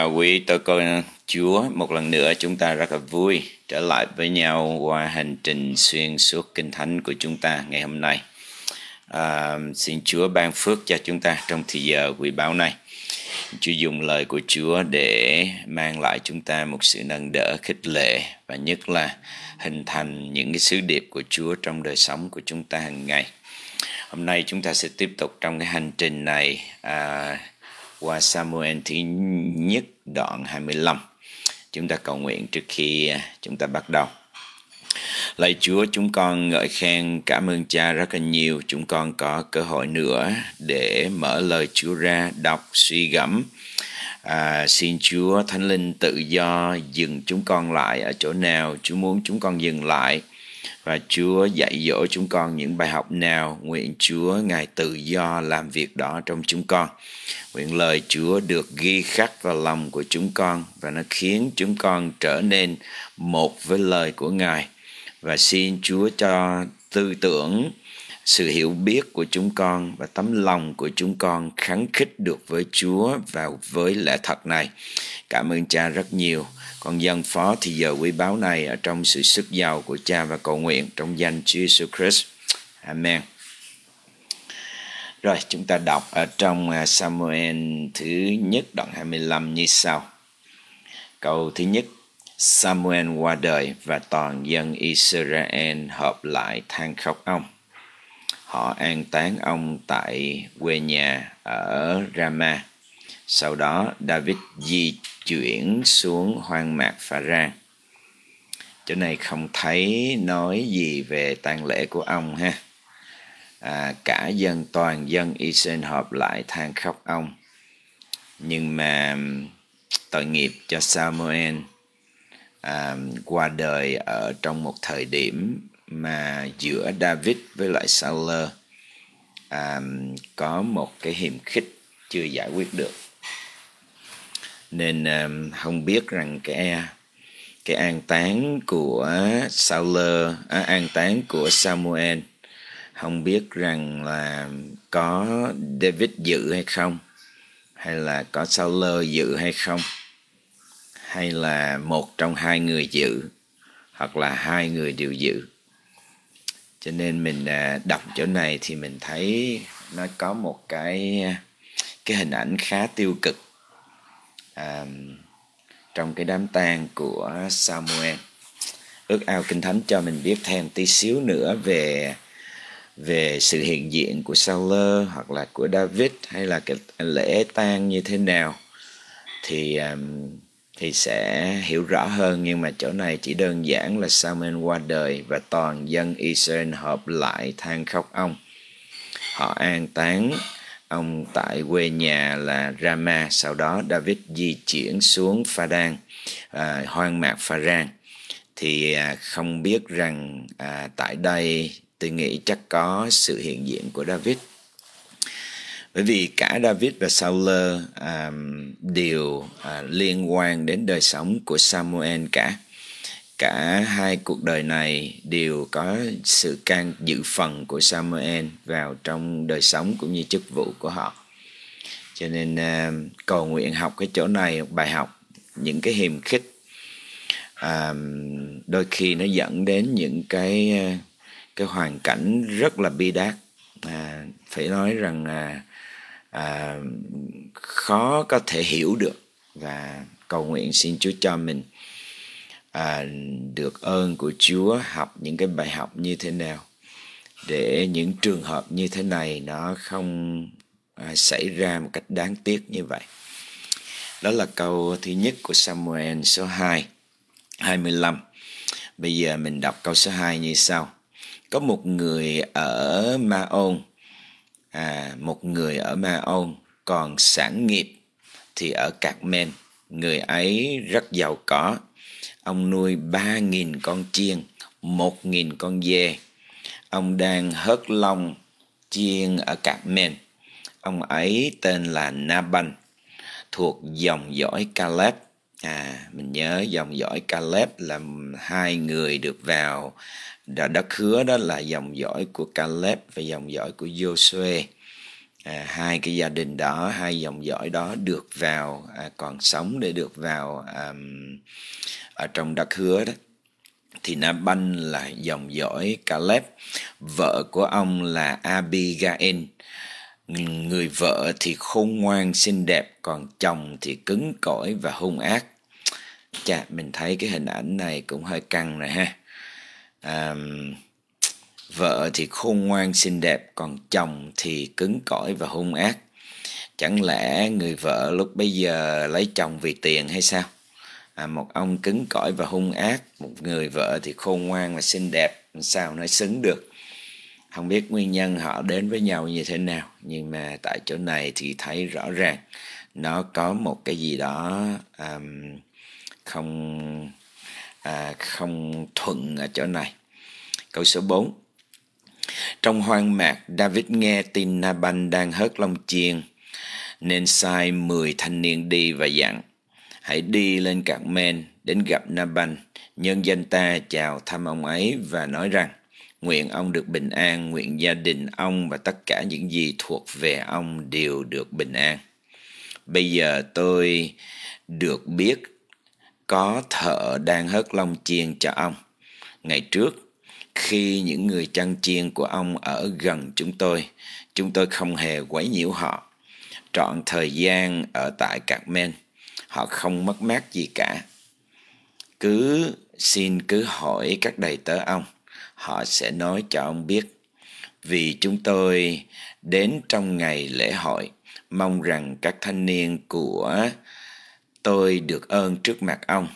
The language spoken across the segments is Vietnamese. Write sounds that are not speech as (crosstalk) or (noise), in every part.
À, quý tôi con Chúa, một lần nữa chúng ta rất là vui trở lại với nhau qua hành trình xuyên suốt Kinh Thánh của chúng ta ngày hôm nay. À, xin Chúa ban phước cho chúng ta trong thời giờ quý báo này. Chúa dùng lời của Chúa để mang lại chúng ta một sự nâng đỡ khích lệ và nhất là hình thành những cái sứ điệp của Chúa trong đời sống của chúng ta hàng ngày. Hôm nay chúng ta sẽ tiếp tục trong cái hành trình này à, qua Samuel thứ nhất đoạn 25. Chúng ta cầu nguyện trước khi à, chúng ta bắt đầu. Lạy Chúa, chúng con ngợi khen cảm ơn Cha rất là nhiều. Chúng con có cơ hội nữa để mở lời Chúa ra đọc, suy gẫm. À, xin Chúa Thánh Linh tự do dừng chúng con lại ở chỗ nào Chúa muốn chúng con dừng lại và Chúa dạy dỗ chúng con những bài học nào, nguyện Chúa Ngài tự do làm việc đó trong chúng con. Nguyện lời Chúa được ghi khắc vào lòng của chúng con và nó khiến chúng con trở nên một với lời của Ngài. Và xin Chúa cho tư tưởng, sự hiểu biết của chúng con và tấm lòng của chúng con kháng khích được với Chúa và với lẽ thật này. Cảm ơn cha rất nhiều con dân phó thì giờ quý báo này ở trong sự sức giàu của cha và cầu nguyện trong danh Chúa Jesus Christ. Amen. Rồi chúng ta đọc ở trong à, Samuel thứ nhất đoạn 25 như sau. Câu thứ nhất Samuel qua đời và toàn dân Israel hợp lại than khóc ông. Họ an táng ông tại quê nhà ở Ramah sau đó David di chuyển xuống hoang mạc Phà Ra. Chỗ này không thấy nói gì về tang lễ của ông ha. À, cả dân toàn dân Israel họp lại than khóc ông. Nhưng mà tội nghiệp cho Samuel à, qua đời ở trong một thời điểm mà giữa David với lại Saul à, có một cái hiềm khích chưa giải quyết được nên um, không biết rằng cái cái an táng của Saul à, an táng của Samuel không biết rằng là có David dự hay không hay là có Saul dự hay không hay là một trong hai người dự hoặc là hai người đều dự cho nên mình à, đọc chỗ này thì mình thấy nó có một cái cái hình ảnh khá tiêu cực à, trong cái đám tang của Samuel ước ao kinh thánh cho mình biết thêm tí xíu nữa về về sự hiện diện của Saul hoặc là của David hay là cái lễ tang như thế nào thì um, thì sẽ hiểu rõ hơn nhưng mà chỗ này chỉ đơn giản là Samuel qua đời và toàn dân Israel hợp lại than khóc ông họ an táng ông tại quê nhà là Rama sau đó David di chuyển xuống Phadan à, hoang mạc Pharan thì à, không biết rằng à, tại đây tôi nghĩ chắc có sự hiện diện của David bởi vì cả David và Saul à, đều à, liên quan đến đời sống của Samuel cả cả hai cuộc đời này đều có sự can dự phần của Samuel vào trong đời sống cũng như chức vụ của họ cho nên uh, cầu nguyện học cái chỗ này bài học những cái hiềm khích uh, đôi khi nó dẫn đến những cái uh, cái hoàn cảnh rất là bi đát à, phải nói rằng à, à, khó có thể hiểu được và cầu nguyện xin Chúa cho mình à, được ơn của Chúa học những cái bài học như thế nào để những trường hợp như thế này nó không à, xảy ra một cách đáng tiếc như vậy. Đó là câu thứ nhất của Samuel số 2, 25. Bây giờ mình đọc câu số 2 như sau. Có một người ở Ma Ôn, à, một người ở Ma Ôn còn sản nghiệp thì ở Cạc Men, người ấy rất giàu có Ông nuôi ba nghìn con chiên, một nghìn con dê. Ông đang hớt lông chiên ở cạp Men. Ông ấy tên là Naban, thuộc dòng dõi Caleb. À, mình nhớ dòng dõi Caleb là hai người được vào đã đất hứa đó là dòng dõi của Caleb và dòng dõi của Joshua à, hai cái gia đình đó hai dòng dõi đó được vào à, còn sống để được vào à, ở trong đất hứa đó thì Naban là dòng dõi Caleb vợ của ông là Abigail người vợ thì khôn ngoan xinh đẹp còn chồng thì cứng cỏi và hung ác chà mình thấy cái hình ảnh này cũng hơi căng rồi ha à, vợ thì khôn ngoan xinh đẹp còn chồng thì cứng cỏi và hung ác chẳng lẽ người vợ lúc bấy giờ lấy chồng vì tiền hay sao à, một ông cứng cỏi và hung ác một người vợ thì khôn ngoan và xinh đẹp sao nó xứng được không biết nguyên nhân họ đến với nhau như thế nào nhưng mà tại chỗ này thì thấy rõ ràng nó có một cái gì đó um, không à, không thuận ở chỗ này câu số 4 trong hoang mạc, David nghe tin Naban đang hớt long chiên, nên sai 10 thanh niên đi và dặn, hãy đi lên cạc men đến gặp Naban, nhân danh ta chào thăm ông ấy và nói rằng, nguyện ông được bình an, nguyện gia đình ông và tất cả những gì thuộc về ông đều được bình an. Bây giờ tôi được biết có thợ đang hớt long chiên cho ông. Ngày trước khi những người chăn chiên của ông ở gần chúng tôi, chúng tôi không hề quấy nhiễu họ. Trọn thời gian ở tại Cạc Men, họ không mất mát gì cả. Cứ xin cứ hỏi các đầy tớ ông, họ sẽ nói cho ông biết. Vì chúng tôi đến trong ngày lễ hội, mong rằng các thanh niên của tôi được ơn trước mặt ông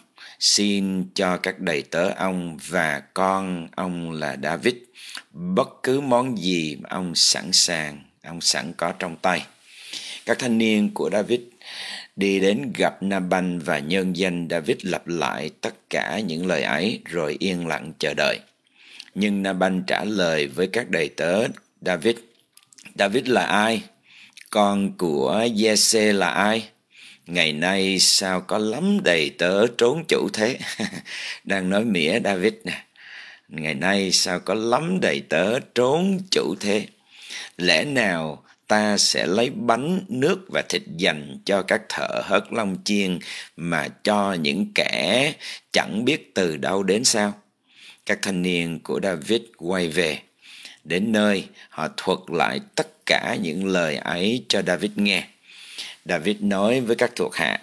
xin cho các đầy tớ ông và con ông là David bất cứ món gì ông sẵn sàng, ông sẵn có trong tay. Các thanh niên của David đi đến gặp Naban và nhân danh David lặp lại tất cả những lời ấy rồi yên lặng chờ đợi. Nhưng Naban trả lời với các đầy tớ David, David là ai? Con của Jesse là ai? ngày nay sao có lắm đầy tớ trốn chủ thế (laughs) đang nói mỉa david nè ngày nay sao có lắm đầy tớ trốn chủ thế lẽ nào ta sẽ lấy bánh nước và thịt dành cho các thợ hớt long chiên mà cho những kẻ chẳng biết từ đâu đến sao các thanh niên của david quay về đến nơi họ thuật lại tất cả những lời ấy cho david nghe David nói với các thuộc hạ,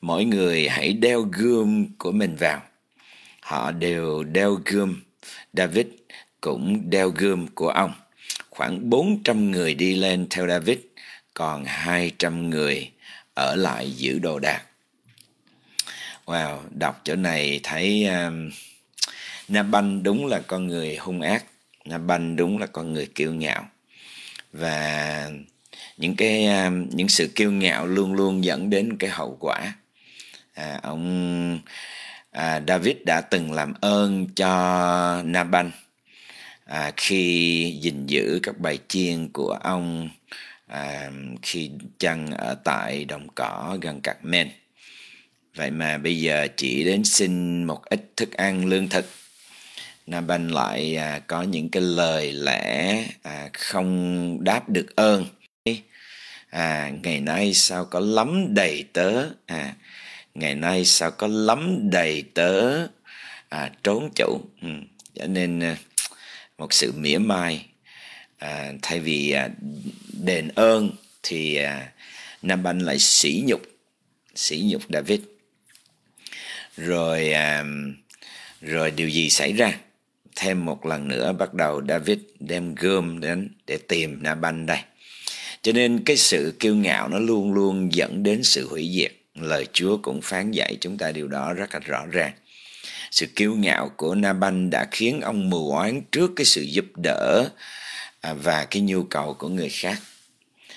mỗi người hãy đeo gươm của mình vào. Họ đều đeo gươm, David cũng đeo gươm của ông. Khoảng 400 người đi lên theo David, còn 200 người ở lại giữ đồ đạc. Wow, đọc chỗ này thấy uh, Naban đúng là con người hung ác, Naban đúng là con người kiêu ngạo. Và những cái à, những sự kiêu ngạo luôn luôn dẫn đến cái hậu quả à, ông à, David đã từng làm ơn cho Naban à, khi gìn giữ các bài chiên của ông à, khi chăn ở tại đồng cỏ gần cạc men vậy mà bây giờ chỉ đến xin một ít thức ăn lương thực Naban lại à, có những cái lời lẽ à, không đáp được ơn à, ngày nay sao có lắm đầy tớ à, ngày nay sao có lắm đầy tớ à, trốn chủ ừ. cho nên ờ, một sự mỉa mai à, thay vì à, đền ơn thì à, nam anh lại sỉ nhục sỉ nhục david rồi à, rồi điều gì xảy ra thêm một lần nữa bắt đầu david đem gươm đến để tìm nam anh đây cho nên cái sự kiêu ngạo nó luôn luôn dẫn đến sự hủy diệt. Lời Chúa cũng phán dạy chúng ta điều đó rất là rõ ràng. Sự kiêu ngạo của Naban đã khiến ông mù oán trước cái sự giúp đỡ à, và cái nhu cầu của người khác.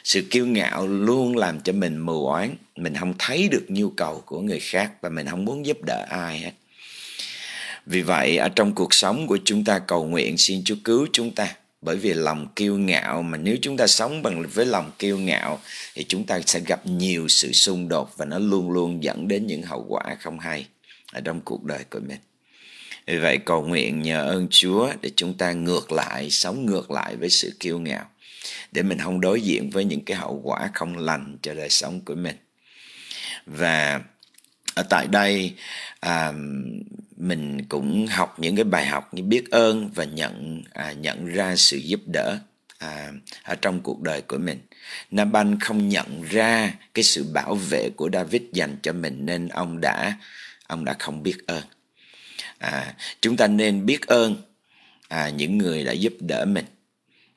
Sự kiêu ngạo luôn làm cho mình mù oán, mình không thấy được nhu cầu của người khác và mình không muốn giúp đỡ ai hết. Vì vậy ở trong cuộc sống của chúng ta cầu nguyện xin Chúa cứu chúng ta bởi vì lòng kiêu ngạo mà nếu chúng ta sống bằng với lòng kiêu ngạo thì chúng ta sẽ gặp nhiều sự xung đột và nó luôn luôn dẫn đến những hậu quả không hay ở trong cuộc đời của mình vì vậy cầu nguyện nhờ ơn Chúa để chúng ta ngược lại, sống ngược lại với sự kiêu ngạo. Để mình không đối diện với những cái hậu quả không lành cho đời sống của mình. Và ở tại đây à, mình cũng học những cái bài học như biết ơn và nhận à, nhận ra sự giúp đỡ à, ở trong cuộc đời của mình. Naban không nhận ra cái sự bảo vệ của David dành cho mình nên ông đã ông đã không biết ơn. À, chúng ta nên biết ơn à, những người đã giúp đỡ mình.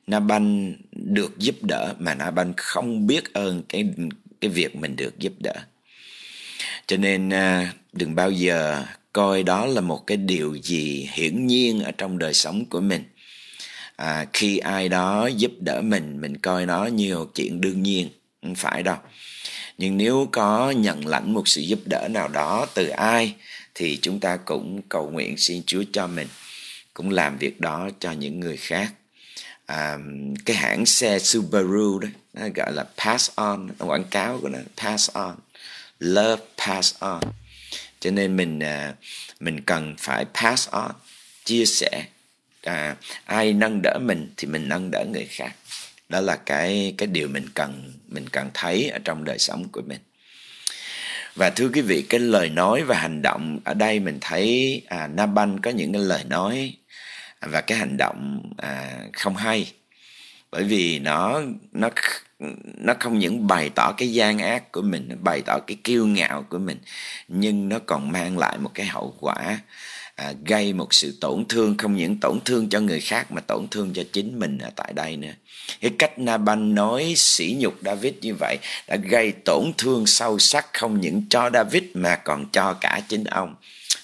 Naban được giúp đỡ mà Naban không biết ơn cái cái việc mình được giúp đỡ. Cho nên à, đừng bao giờ coi đó là một cái điều gì hiển nhiên ở trong đời sống của mình à, khi ai đó giúp đỡ mình mình coi nó như một chuyện đương nhiên không phải đâu nhưng nếu có nhận lãnh một sự giúp đỡ nào đó từ ai thì chúng ta cũng cầu nguyện xin chúa cho mình cũng làm việc đó cho những người khác à, cái hãng xe subaru đó nó gọi là pass on quảng cáo của nó pass on love pass on cho nên mình à, mình cần phải pass on chia sẻ à, ai nâng đỡ mình thì mình nâng đỡ người khác đó là cái cái điều mình cần mình cần thấy ở trong đời sống của mình và thưa quý vị cái lời nói và hành động ở đây mình thấy à, Naban có những cái lời nói và cái hành động à, không hay bởi vì nó nó nó không những bày tỏ cái gian ác của mình bày tỏ cái kiêu ngạo của mình nhưng nó còn mang lại một cái hậu quả à, gây một sự tổn thương không những tổn thương cho người khác mà tổn thương cho chính mình ở tại đây nữa cái cách Naban nói sỉ nhục David như vậy đã gây tổn thương sâu sắc không những cho David mà còn cho cả chính ông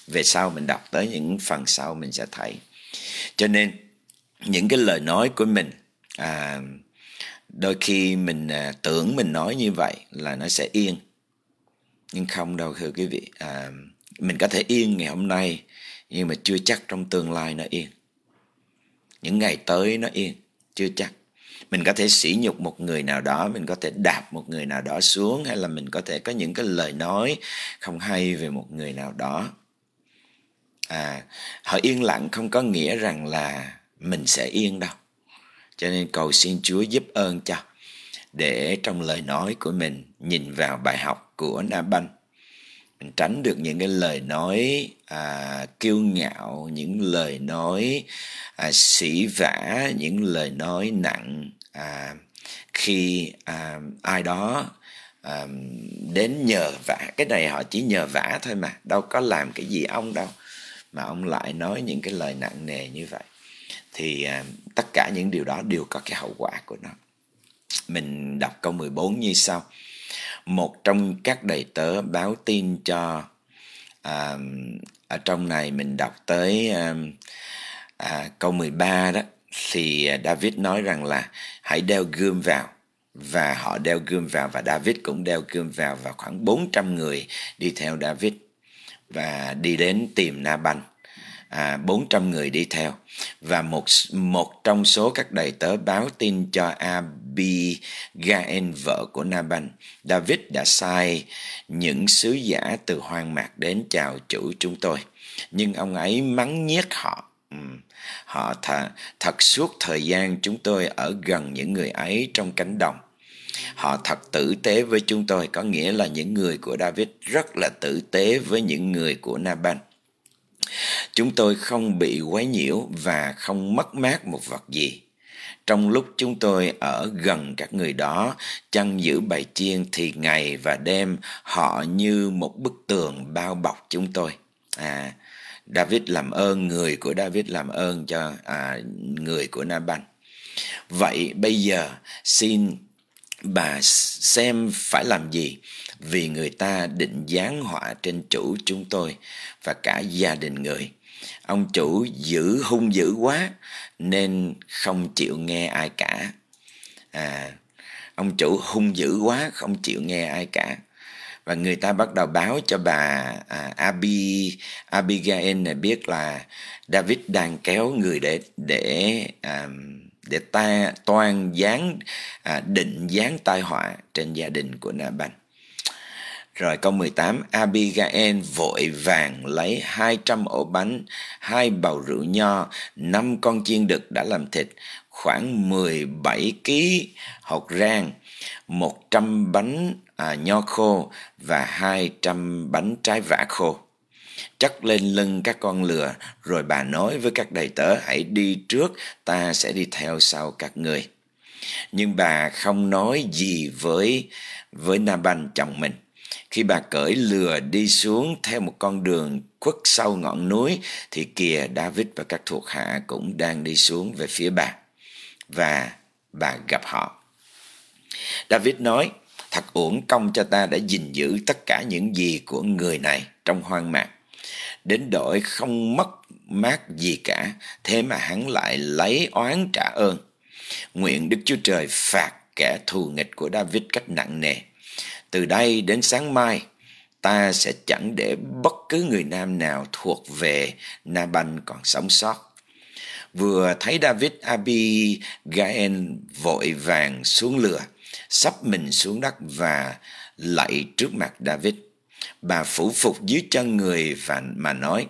về sau mình đọc tới những phần sau mình sẽ thấy cho nên những cái lời nói của mình à, đôi khi mình à, tưởng mình nói như vậy là nó sẽ yên nhưng không đâu thưa quý vị à, mình có thể yên ngày hôm nay nhưng mà chưa chắc trong tương lai nó yên những ngày tới nó yên chưa chắc mình có thể sỉ nhục một người nào đó mình có thể đạp một người nào đó xuống hay là mình có thể có những cái lời nói không hay về một người nào đó à họ yên lặng không có nghĩa rằng là mình sẽ yên đâu cho nên cầu xin Chúa giúp ơn cho để trong lời nói của mình nhìn vào bài học của Na Banh mình tránh được những cái lời nói à, kiêu ngạo những lời nói à, sĩ vã những lời nói nặng à, khi à, ai đó à, đến nhờ vả cái này họ chỉ nhờ vả thôi mà đâu có làm cái gì ông đâu mà ông lại nói những cái lời nặng nề như vậy thì à, tất cả những điều đó đều có cái hậu quả của nó mình đọc câu 14 như sau một trong các đầy tớ báo tin cho à, ở trong này mình đọc tới à, à, câu 13 đó thì David nói rằng là hãy đeo gươm vào và họ đeo gươm vào và David cũng đeo gươm vào và khoảng 400 người đi theo David và đi đến tìm Na Naban à, 400 người đi theo và một một trong số các đầy tớ báo tin cho Abigail vợ của Naban, David đã sai những sứ giả từ hoang mạc đến chào chủ chúng tôi, nhưng ông ấy mắng nhiếc họ. Ừ, họ th thật suốt thời gian chúng tôi ở gần những người ấy trong cánh đồng họ thật tử tế với chúng tôi có nghĩa là những người của David rất là tử tế với những người của Naban Chúng tôi không bị quấy nhiễu và không mất mát một vật gì. Trong lúc chúng tôi ở gần các người đó, chăn giữ bài chiên thì ngày và đêm họ như một bức tường bao bọc chúng tôi. À, David làm ơn, người của David làm ơn cho à, người của Naban. Vậy bây giờ xin bà xem phải làm gì vì người ta định giáng họa trên chủ chúng tôi và cả gia đình người. Ông chủ dữ hung dữ quá nên không chịu nghe ai cả. À, ông chủ hung dữ quá không chịu nghe ai cả và người ta bắt đầu báo cho bà à, Abi Abigail này biết là David đang kéo người để để à, để ta toan dán à, định dán tai họa trên gia đình của Naban rồi câu 18, Abigail vội vàng lấy 200 ổ bánh, hai bầu rượu nho, năm con chiên đực đã làm thịt, khoảng 17 kg hột rang, 100 bánh à, nho khô và 200 bánh trái vả khô. Chắc lên lưng các con lừa, rồi bà nói với các đầy tớ hãy đi trước, ta sẽ đi theo sau các người. Nhưng bà không nói gì với với Naban chồng mình. Khi bà cởi lừa đi xuống theo một con đường khuất sau ngọn núi thì kìa David và các thuộc hạ cũng đang đi xuống về phía bà. Và bà gặp họ. David nói, thật uổng công cho ta đã gìn giữ tất cả những gì của người này trong hoang mạc. Đến đổi không mất mát gì cả, thế mà hắn lại lấy oán trả ơn. Nguyện Đức Chúa Trời phạt kẻ thù nghịch của David cách nặng nề từ đây đến sáng mai, ta sẽ chẳng để bất cứ người nam nào thuộc về Na Ban còn sống sót. Vừa thấy David Abi Gael vội vàng xuống lừa, sắp mình xuống đất và lạy trước mặt David. Bà phủ phục dưới chân người và mà nói,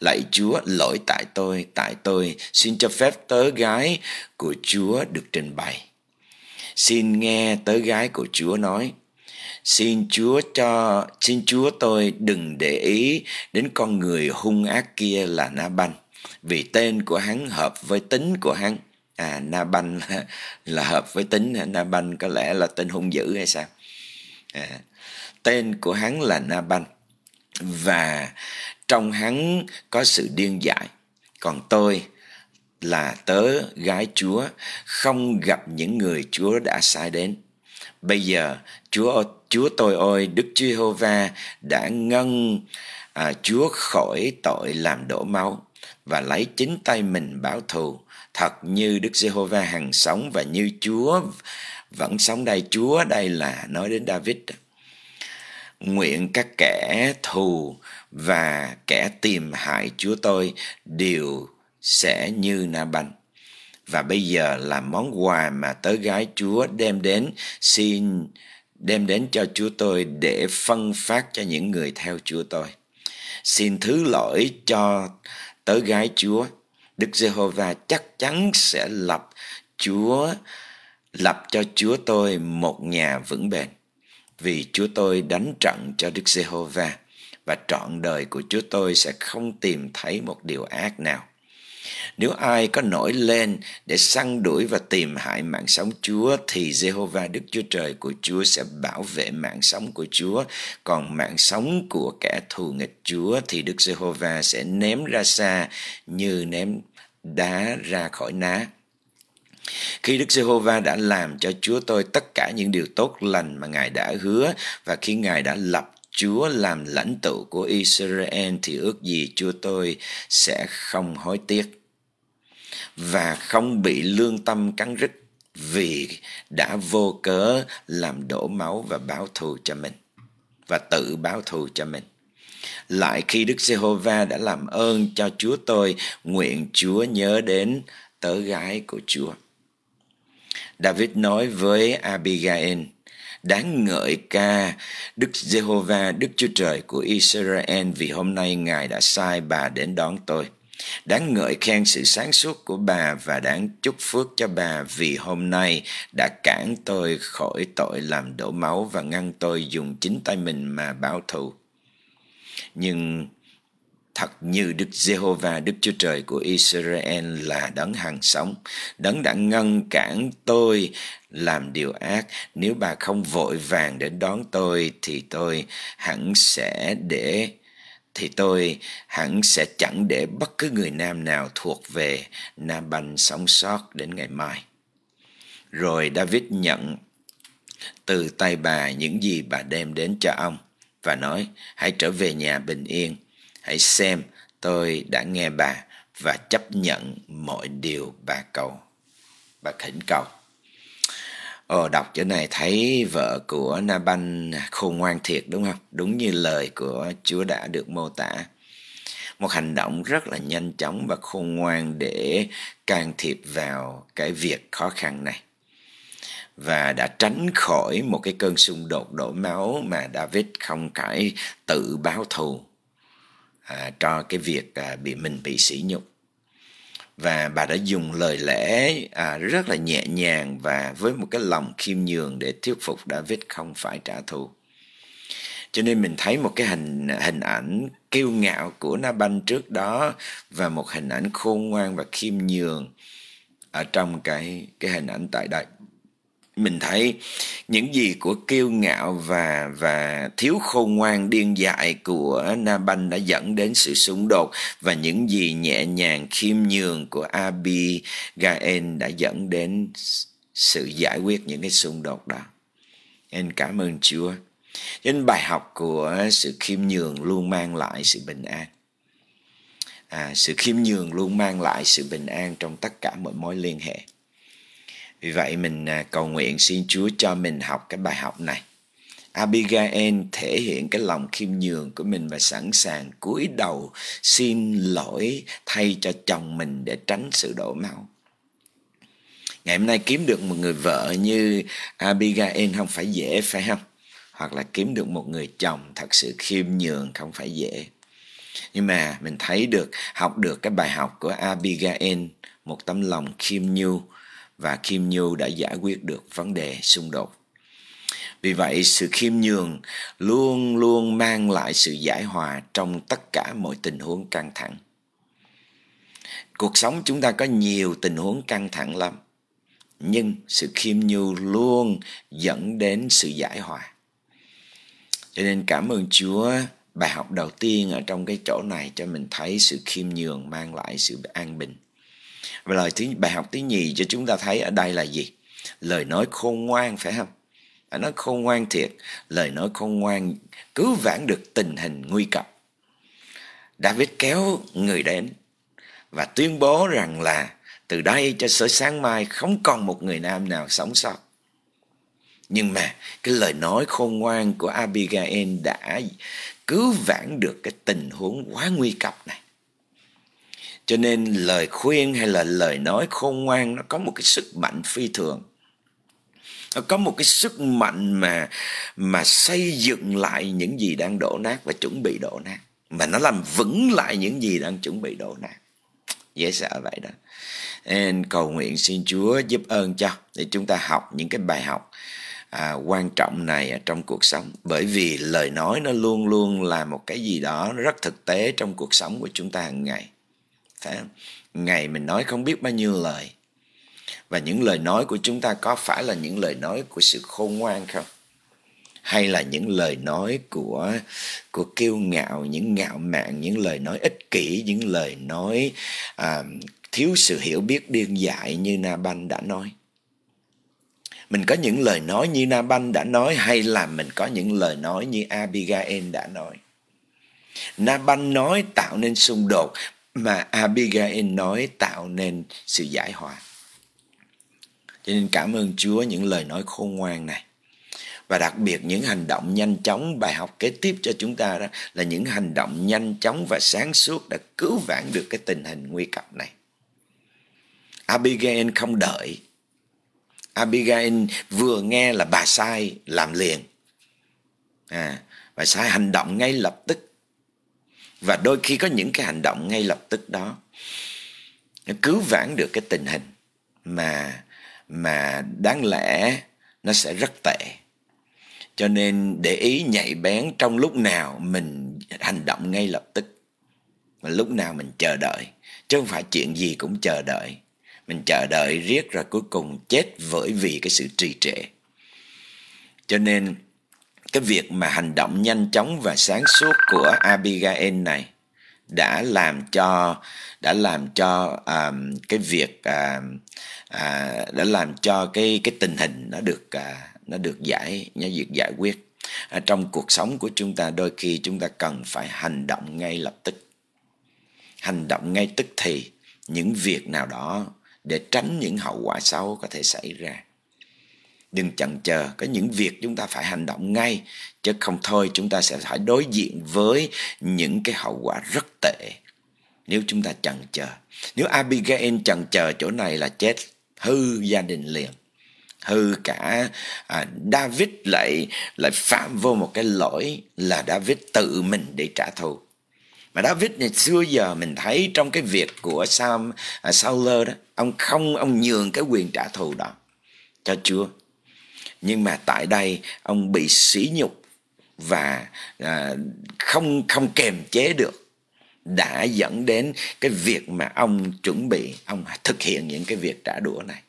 Lạy Chúa lỗi tại tôi, tại tôi, xin cho phép tớ gái của Chúa được trình bày. Xin nghe tớ gái của Chúa nói, Xin Chúa cho, xin Chúa tôi đừng để ý đến con người hung ác kia là Na Ban, vì tên của hắn hợp với tính của hắn. À, Na Ban là, hợp với tính, Na Ban có lẽ là tên hung dữ hay sao? À, tên của hắn là Na Ban và trong hắn có sự điên dại. Còn tôi là tớ gái Chúa, không gặp những người Chúa đã sai đến. Bây giờ Chúa Chúa tôi ơi Đức Chúa Giê-hô-va đã ngăn à, Chúa khỏi tội làm đổ máu và lấy chính tay mình báo thù thật như Đức Giê-hô-va hằng sống và như Chúa vẫn sống đây Chúa đây là nói đến David nguyện các kẻ thù và kẻ tìm hại Chúa tôi đều sẽ như Na Banh và bây giờ là món quà mà tớ gái Chúa đem đến xin đem đến cho Chúa tôi để phân phát cho những người theo Chúa tôi. Xin thứ lỗi cho tớ gái Chúa. Đức Giê-hô-va chắc chắn sẽ lập Chúa lập cho Chúa tôi một nhà vững bền. Vì Chúa tôi đánh trận cho Đức Giê-hô-va và trọn đời của Chúa tôi sẽ không tìm thấy một điều ác nào. Nếu ai có nổi lên để săn đuổi và tìm hại mạng sống Chúa thì Jehovah Đức Chúa Trời của Chúa sẽ bảo vệ mạng sống của Chúa, còn mạng sống của kẻ thù nghịch Chúa thì Đức Jehovah sẽ ném ra xa như ném đá ra khỏi ná. Khi Đức Giê-hô-va đã làm cho Chúa tôi tất cả những điều tốt lành mà Ngài đã hứa và khi Ngài đã lập Chúa làm lãnh tụ của Israel thì ước gì Chúa tôi sẽ không hối tiếc và không bị lương tâm cắn rứt vì đã vô cớ làm đổ máu và báo thù cho mình và tự báo thù cho mình. Lại khi Đức giê va đã làm ơn cho Chúa tôi, nguyện Chúa nhớ đến tớ gái của Chúa. David nói với Abigail, đáng ngợi ca Đức giê va Đức Chúa Trời của Israel vì hôm nay Ngài đã sai bà đến đón tôi. Đáng ngợi khen sự sáng suốt của bà và đáng chúc phước cho bà vì hôm nay đã cản tôi khỏi tội làm đổ máu và ngăn tôi dùng chính tay mình mà báo thù. Nhưng thật như Đức Jehovah, Đức Chúa Trời của Israel là đấng hàng sống, đấng đã ngăn cản tôi làm điều ác, nếu bà không vội vàng để đón tôi thì tôi hẳn sẽ để thì tôi hẳn sẽ chẳng để bất cứ người nam nào thuộc về Na Banh sống sót đến ngày mai. Rồi David nhận từ tay bà những gì bà đem đến cho ông và nói hãy trở về nhà bình yên, hãy xem tôi đã nghe bà và chấp nhận mọi điều bà cầu, bà khẩn cầu. Ồ, ờ, đọc chỗ này thấy vợ của Naban khôn ngoan thiệt đúng không? Đúng như lời của Chúa đã được mô tả. Một hành động rất là nhanh chóng và khôn ngoan để can thiệp vào cái việc khó khăn này. Và đã tránh khỏi một cái cơn xung đột đổ máu mà David không phải tự báo thù à, cho cái việc à, bị mình bị sỉ nhục và bà đã dùng lời lẽ à, rất là nhẹ nhàng và với một cái lòng khiêm nhường để thuyết phục David không phải trả thù. Cho nên mình thấy một cái hình hình ảnh kiêu ngạo của Naban trước đó và một hình ảnh khôn ngoan và khiêm nhường ở trong cái cái hình ảnh tại đây mình thấy những gì của kiêu ngạo và và thiếu khôn ngoan điên dại của Na Naban đã dẫn đến sự xung đột và những gì nhẹ nhàng khiêm nhường của Abi Gaen đã dẫn đến sự giải quyết những cái xung đột đó. Em cảm ơn Chúa. Nên bài học của sự khiêm nhường luôn mang lại sự bình an. À, sự khiêm nhường luôn mang lại sự bình an trong tất cả mọi mối liên hệ. Vì vậy mình à, cầu nguyện xin Chúa cho mình học cái bài học này. Abigail thể hiện cái lòng khiêm nhường của mình và sẵn sàng cúi đầu xin lỗi thay cho chồng mình để tránh sự đổ máu. Ngày hôm nay kiếm được một người vợ như Abigail không phải dễ phải không? Hoặc là kiếm được một người chồng thật sự khiêm nhường không phải dễ. Nhưng mà mình thấy được, học được cái bài học của Abigail, một tấm lòng khiêm nhường và khiêm nhu đã giải quyết được vấn đề xung đột. Vì vậy, sự khiêm nhường luôn luôn mang lại sự giải hòa trong tất cả mọi tình huống căng thẳng. Cuộc sống chúng ta có nhiều tình huống căng thẳng lắm, nhưng sự khiêm nhu luôn dẫn đến sự giải hòa. Cho nên cảm ơn Chúa bài học đầu tiên ở trong cái chỗ này cho mình thấy sự khiêm nhường mang lại sự an bình và lời thứ bài học thứ nhì cho chúng ta thấy ở đây là gì? Lời nói khôn ngoan phải không? Nó khôn ngoan thiệt, lời nói khôn ngoan cứu vãn được tình hình nguy cập. David kéo người đến và tuyên bố rằng là từ đây cho tới sáng mai không còn một người nam nào sống sót. Nhưng mà cái lời nói khôn ngoan của Abigail đã cứu vãn được cái tình huống quá nguy cấp này cho nên lời khuyên hay là lời nói khôn ngoan nó có một cái sức mạnh phi thường nó có một cái sức mạnh mà mà xây dựng lại những gì đang đổ nát và chuẩn bị đổ nát mà nó làm vững lại những gì đang chuẩn bị đổ nát dễ sợ vậy đó And cầu nguyện xin Chúa giúp ơn cho để chúng ta học những cái bài học à, quan trọng này ở trong cuộc sống bởi vì lời nói nó luôn luôn là một cái gì đó rất thực tế trong cuộc sống của chúng ta hàng ngày phải không? ngày mình nói không biết bao nhiêu lời và những lời nói của chúng ta có phải là những lời nói của sự khôn ngoan không hay là những lời nói của của kiêu ngạo những ngạo mạn những lời nói ích kỷ những lời nói à, thiếu sự hiểu biết điên dại như na banh đã nói mình có những lời nói như na banh đã nói hay là mình có những lời nói như abigail đã nói na banh nói tạo nên xung đột mà Abigail nói tạo nên sự giải hòa. Cho nên cảm ơn Chúa những lời nói khôn ngoan này. Và đặc biệt những hành động nhanh chóng bài học kế tiếp cho chúng ta đó là những hành động nhanh chóng và sáng suốt đã cứu vãn được cái tình hình nguy cấp này. Abigail không đợi. Abigail vừa nghe là bà sai làm liền. À, bà sai hành động ngay lập tức và đôi khi có những cái hành động ngay lập tức đó nó cứu vãn được cái tình hình mà mà đáng lẽ nó sẽ rất tệ cho nên để ý nhạy bén trong lúc nào mình hành động ngay lập tức mà lúc nào mình chờ đợi chứ không phải chuyện gì cũng chờ đợi mình chờ đợi riết rồi cuối cùng chết bởi vì cái sự trì trệ cho nên cái việc mà hành động nhanh chóng và sáng suốt của Abigail này đã làm cho đã làm cho um, cái việc uh, uh, đã làm cho cái cái tình hình nó được uh, nó được giải nó được giải quyết à, trong cuộc sống của chúng ta đôi khi chúng ta cần phải hành động ngay lập tức hành động ngay tức thì những việc nào đó để tránh những hậu quả xấu có thể xảy ra đừng chần chờ có những việc chúng ta phải hành động ngay chứ không thôi chúng ta sẽ phải đối diện với những cái hậu quả rất tệ nếu chúng ta chần chờ nếu abigail chần chờ chỗ này là chết hư gia đình liền hư cả à, david lại lại phạm vô một cái lỗi là david tự mình để trả thù mà David ngày xưa giờ mình thấy trong cái việc của Sam uh, à, Sauler đó ông không ông nhường cái quyền trả thù đó cho Chúa nhưng mà tại đây ông bị sỉ nhục và à, không không kềm chế được đã dẫn đến cái việc mà ông chuẩn bị ông thực hiện những cái việc trả đũa này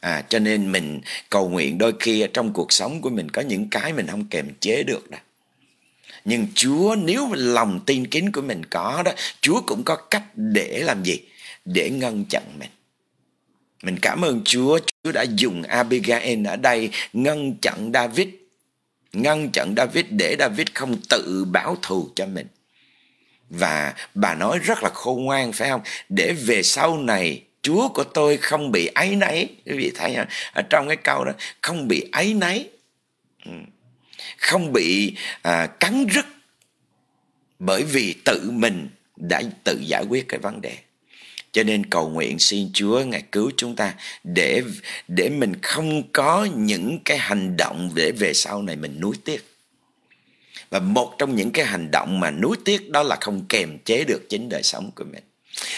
à, cho nên mình cầu nguyện đôi khi trong cuộc sống của mình có những cái mình không kềm chế được đó nhưng Chúa nếu lòng tin kính của mình có đó Chúa cũng có cách để làm gì để ngăn chặn mình mình cảm ơn Chúa, Chúa đã dùng Abigail ở đây ngăn chặn David. Ngăn chặn David để David không tự báo thù cho mình. Và bà nói rất là khôn ngoan phải không? Để về sau này Chúa của tôi không bị áy náy. Quý vị thấy không? Ở trong cái câu đó, không bị áy náy. Ừ. Không bị à, cắn rứt. Bởi vì tự mình đã tự giải quyết cái vấn đề cho nên cầu nguyện xin Chúa ngài cứu chúng ta để để mình không có những cái hành động để về sau này mình nuối tiếc. Và một trong những cái hành động mà nuối tiếc đó là không kềm chế được chính đời sống của mình.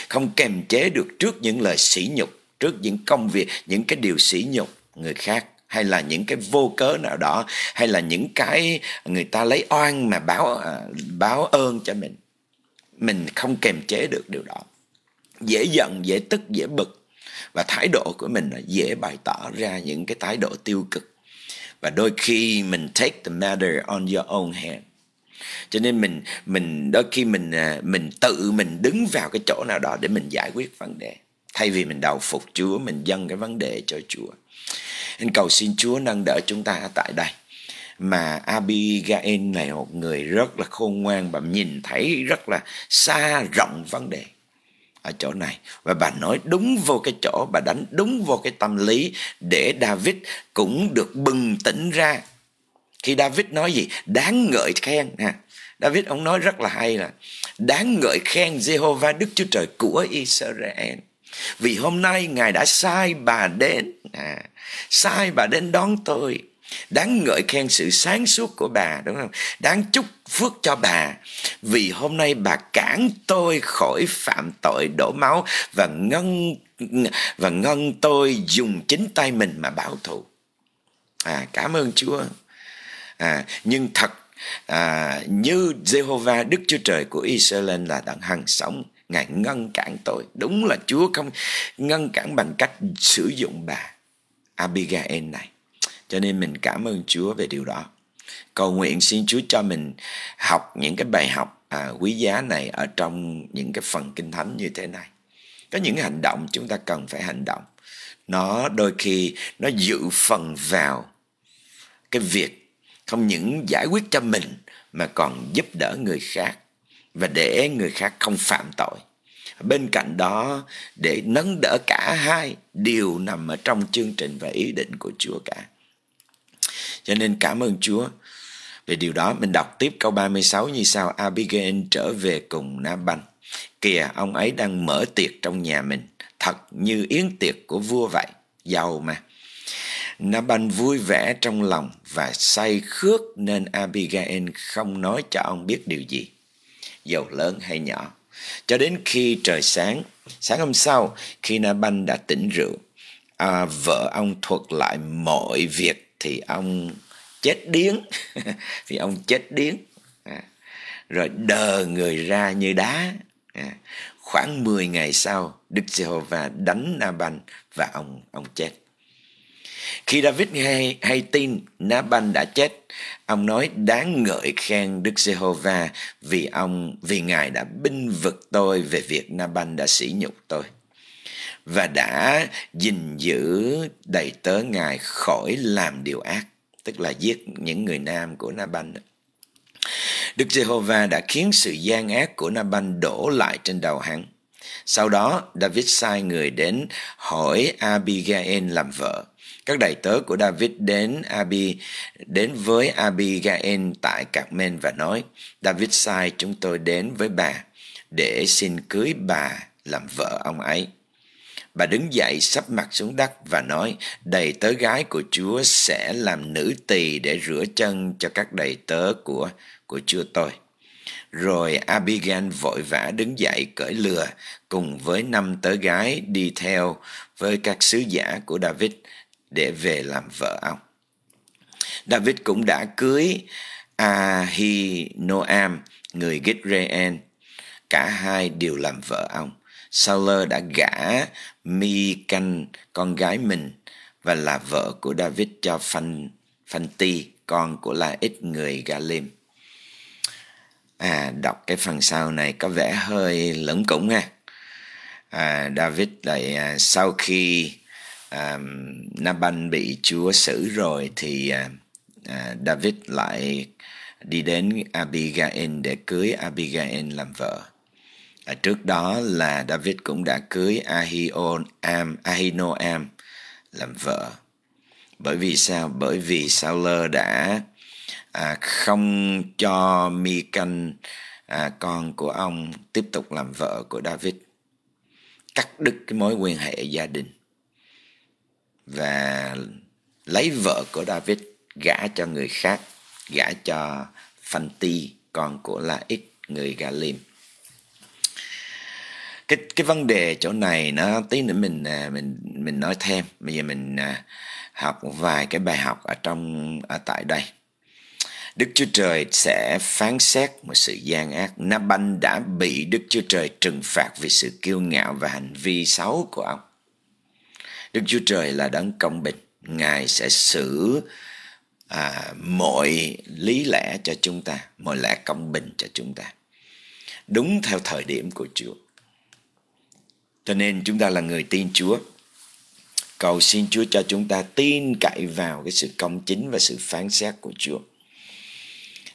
Không kềm chế được trước những lời sỉ nhục, trước những công việc, những cái điều sỉ nhục người khác hay là những cái vô cớ nào đó hay là những cái người ta lấy oan mà báo à, báo ơn cho mình mình không kềm chế được điều đó dễ giận dễ tức dễ bực và thái độ của mình là dễ bày tỏ ra những cái thái độ tiêu cực và đôi khi mình take the matter on your own hand cho nên mình mình đôi khi mình à, mình tự mình đứng vào cái chỗ nào đó để mình giải quyết vấn đề thay vì mình đầu phục Chúa mình dâng cái vấn đề cho Chúa nên cầu xin Chúa nâng đỡ chúng ta tại đây mà Abigail này một người rất là khôn ngoan và nhìn thấy rất là xa rộng vấn đề ở chỗ này và bà nói đúng vô cái chỗ bà đánh đúng vô cái tâm lý để David cũng được bừng tỉnh ra khi David nói gì đáng ngợi khen ha David ông nói rất là hay là đáng ngợi khen Jehovah Đức Chúa Trời của Israel vì hôm nay ngài đã sai bà đến à, sai bà đến đón tôi đáng ngợi khen sự sáng suốt của bà đúng không đáng chúc phước cho bà vì hôm nay bà cản tôi khỏi phạm tội đổ máu và ngăn và ngăn tôi dùng chính tay mình mà bảo thù à cảm ơn chúa à nhưng thật à, như Jehovah Đức Chúa Trời của Israel là đấng hằng sống ngài ngăn cản tôi đúng là Chúa không ngăn cản bằng cách sử dụng bà Abigail này cho nên mình cảm ơn Chúa về điều đó. Cầu nguyện xin Chúa cho mình học những cái bài học à, quý giá này ở trong những cái phần kinh thánh như thế này. Có những hành động chúng ta cần phải hành động. Nó đôi khi nó dự phần vào cái việc không những giải quyết cho mình mà còn giúp đỡ người khác và để người khác không phạm tội. Bên cạnh đó để nâng đỡ cả hai điều nằm ở trong chương trình và ý định của Chúa cả. Cho nên cảm ơn Chúa về điều đó. Mình đọc tiếp câu 36 như sau. Abigail trở về cùng Naban. Kìa ông ấy đang mở tiệc trong nhà mình. Thật như yến tiệc của vua vậy. Giàu mà. Naban vui vẻ trong lòng và say khước nên Abigail không nói cho ông biết điều gì, giàu lớn hay nhỏ. Cho đến khi trời sáng, sáng hôm sau khi Naban đã tỉnh rượu, à, vợ ông thuật lại mọi việc thì ông chết điếng (laughs) thì ông chết điếng à, rồi đờ người ra như đá à, khoảng 10 ngày sau Đức Giê-hô-va đánh Na-ban và ông ông chết khi David nghe hay tin Na-ban đã chết ông nói đáng ngợi khen Đức Giê-hô-va vì ông vì ngài đã binh vực tôi về việc Na-ban đã sỉ nhục tôi và đã gìn giữ đầy tớ ngài khỏi làm điều ác, tức là giết những người nam của Naban. Đức Giê-hô-va đã khiến sự gian ác của Naban đổ lại trên đầu hắn. Sau đó, David sai người đến hỏi Abigail làm vợ. Các đại tớ của David đến Abi đến với Abigail tại Carmen và nói: "David sai chúng tôi đến với bà để xin cưới bà làm vợ ông ấy." Bà đứng dậy sắp mặt xuống đất và nói đầy tớ gái của Chúa sẽ làm nữ tỳ để rửa chân cho các đầy tớ của của Chúa tôi. Rồi Abigail vội vã đứng dậy cởi lừa cùng với năm tớ gái đi theo với các sứ giả của David để về làm vợ ông. David cũng đã cưới Ahinoam, người Gitreen. Cả hai đều làm vợ ông. Sauler đã gả Mi Canh, con gái mình, và là vợ của David cho Phan, Phan Ti, con của là ít người Galim. À, đọc cái phần sau này có vẻ hơi lẫn củng ha. À, David lại à, sau khi à, Naban bị Chúa xử rồi thì à, à David lại đi đến Abigail để cưới Abigail làm vợ À, trước đó là David cũng đã cưới Ahion Ahinoam làm vợ. Bởi vì sao? Bởi vì Saul đã à, không cho Mikan à, con của ông tiếp tục làm vợ của David cắt đứt cái mối quan hệ gia đình và lấy vợ của David gả cho người khác gả cho Phanti con của La Ích người Galim cái cái vấn đề chỗ này nó tí nữa mình à, mình mình nói thêm bây giờ mình à, học một vài cái bài học ở trong ở tại đây Đức Chúa Trời sẽ phán xét một sự gian ác. Naban đã bị Đức Chúa Trời trừng phạt vì sự kiêu ngạo và hành vi xấu của ông. Đức Chúa Trời là đấng công bình. Ngài sẽ xử à, mọi lý lẽ cho chúng ta, mọi lẽ công bình cho chúng ta. Đúng theo thời điểm của Chúa. Cho nên chúng ta là người tin Chúa. Cầu xin Chúa cho chúng ta tin cậy vào cái sự công chính và sự phán xét của Chúa.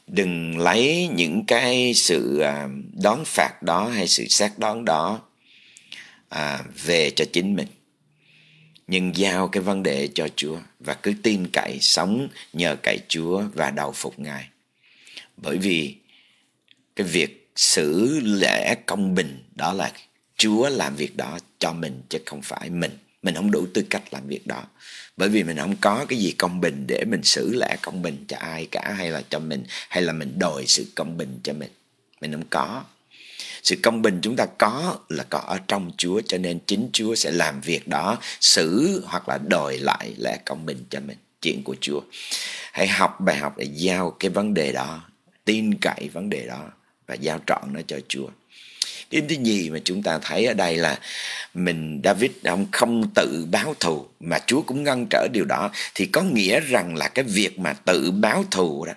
Đừng lấy những cái sự à, đón phạt đó hay sự xét đón đó à, về cho chính mình. Nhưng giao cái vấn đề cho Chúa và cứ tin cậy, sống nhờ cậy Chúa và đầu phục Ngài. Bởi vì cái việc xử lẽ công bình đó là Chúa làm việc đó cho mình chứ không phải mình. Mình không đủ tư cách làm việc đó. Bởi vì mình không có cái gì công bình để mình xử lẽ công bình cho ai cả hay là cho mình hay là mình đòi sự công bình cho mình. Mình không có. Sự công bình chúng ta có là có ở trong Chúa cho nên chính Chúa sẽ làm việc đó xử hoặc là đòi lại lẽ công bình cho mình chuyện của Chúa. Hãy học bài học để giao cái vấn đề đó, tin cậy vấn đề đó và giao trọn nó cho Chúa. Những cái gì mà chúng ta thấy ở đây là mình David ông không tự báo thù mà Chúa cũng ngăn trở điều đó thì có nghĩa rằng là cái việc mà tự báo thù đó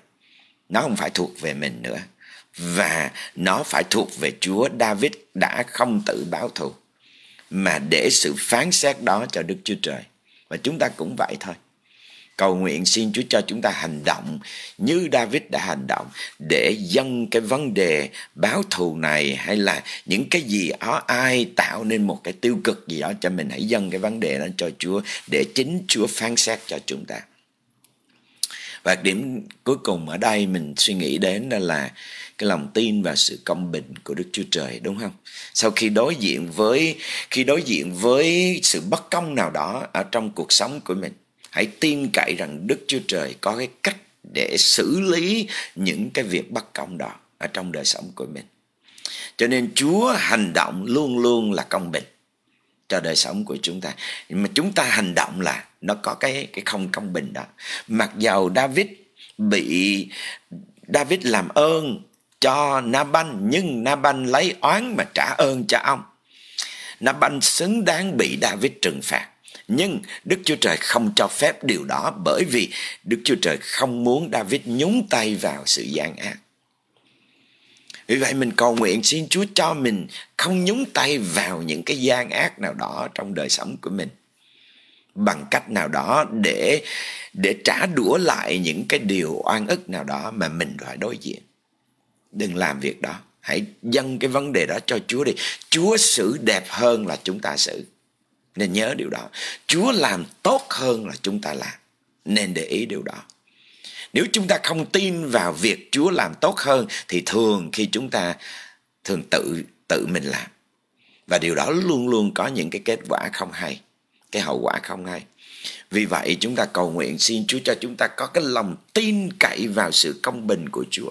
nó không phải thuộc về mình nữa và nó phải thuộc về Chúa. David đã không tự báo thù mà để sự phán xét đó cho Đức Chúa Trời. Và chúng ta cũng vậy thôi cầu nguyện xin Chúa cho chúng ta hành động như David đã hành động để dâng cái vấn đề báo thù này hay là những cái gì đó ai tạo nên một cái tiêu cực gì đó cho mình hãy dâng cái vấn đề đó cho Chúa để chính Chúa phán xét cho chúng ta. Và điểm cuối cùng ở đây mình suy nghĩ đến đó là cái lòng tin và sự công bình của Đức Chúa Trời đúng không? Sau khi đối diện với khi đối diện với sự bất công nào đó ở trong cuộc sống của mình Hãy tin cậy rằng Đức Chúa Trời có cái cách để xử lý những cái việc bất công đó ở trong đời sống của mình. Cho nên Chúa hành động luôn luôn là công bình cho đời sống của chúng ta. Mà chúng ta hành động là nó có cái cái không công bình đó. Mặc dầu David bị David làm ơn cho Naban nhưng Naban lấy oán mà trả ơn cho ông. Naban xứng đáng bị David trừng phạt. Nhưng Đức Chúa Trời không cho phép điều đó bởi vì Đức Chúa Trời không muốn David nhúng tay vào sự gian ác. Vì vậy mình cầu nguyện xin Chúa cho mình không nhúng tay vào những cái gian ác nào đó trong đời sống của mình bằng cách nào đó để để trả đũa lại những cái điều oan ức nào đó mà mình phải đối diện. Đừng làm việc đó. Hãy dâng cái vấn đề đó cho Chúa đi. Chúa xử đẹp hơn là chúng ta xử. Nên nhớ điều đó. Chúa làm tốt hơn là chúng ta làm. Nên để ý điều đó. Nếu chúng ta không tin vào việc Chúa làm tốt hơn thì thường khi chúng ta thường tự tự mình làm. Và điều đó luôn luôn có những cái kết quả không hay, cái hậu quả không hay. Vì vậy chúng ta cầu nguyện xin Chúa cho chúng ta có cái lòng tin cậy vào sự công bình của Chúa.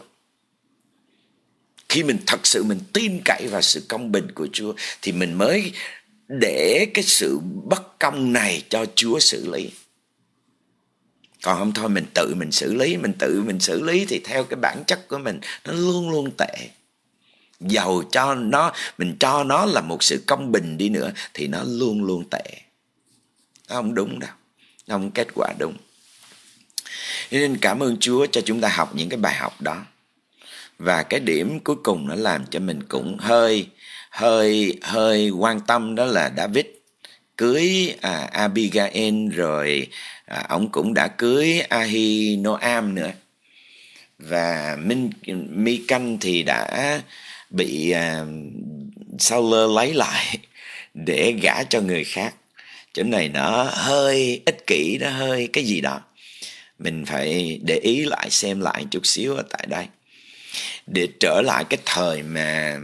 Khi mình thật sự mình tin cậy vào sự công bình của Chúa thì mình mới để cái sự bất công này cho Chúa xử lý. Còn không thôi mình tự mình xử lý, mình tự mình xử lý thì theo cái bản chất của mình nó luôn luôn tệ. Dầu cho nó, mình cho nó là một sự công bình đi nữa thì nó luôn luôn tệ. Nó không đúng đâu, nó không kết quả đúng. Nên cảm ơn Chúa cho chúng ta học những cái bài học đó. Và cái điểm cuối cùng nó làm cho mình cũng hơi hơi hơi quan tâm đó là David cưới à, Abigail rồi à, ông cũng đã cưới Ahinoam nữa và Minh Mi Canh thì đã bị à, Saul lấy lại (laughs) để gả cho người khác chỗ này nó hơi ích kỷ nó hơi cái gì đó mình phải để ý lại xem lại chút xíu ở tại đây để trở lại cái thời mà